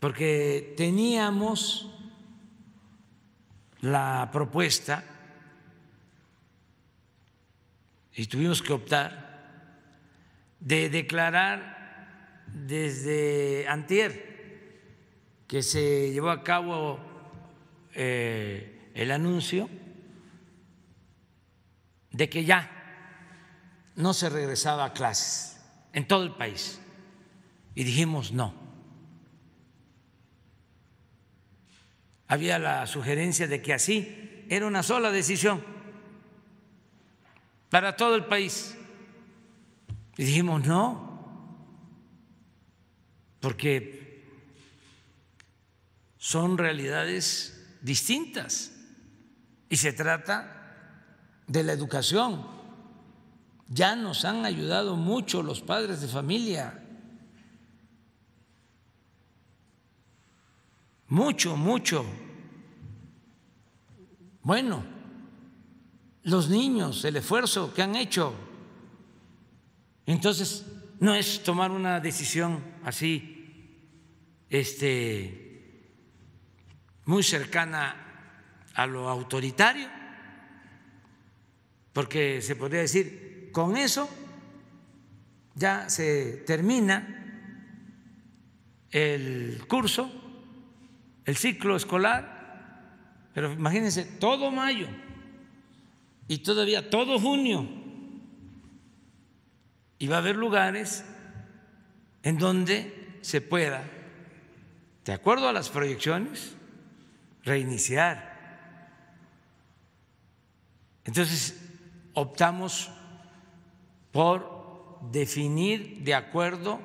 porque teníamos la propuesta y tuvimos que optar de declarar desde antier que se llevó a cabo eh, el anuncio de que ya no se regresaba a clases en todo el país. Y dijimos no. había la sugerencia de que así era una sola decisión para todo el país. Y dijimos, no, porque son realidades distintas y se trata de la educación. Ya nos han ayudado mucho los padres de familia mucho, mucho. Bueno, los niños, el esfuerzo que han hecho. Entonces, no es tomar una decisión así, este, muy cercana a lo autoritario, porque se podría decir, con eso ya se termina el curso el ciclo escolar, pero imagínense, todo mayo y todavía todo junio. Y va a haber lugares en donde se pueda, de acuerdo a las proyecciones, reiniciar. Entonces, optamos por definir de acuerdo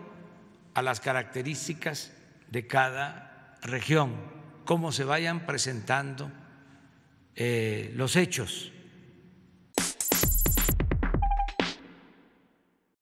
a las características de cada región, cómo se vayan presentando eh, los hechos.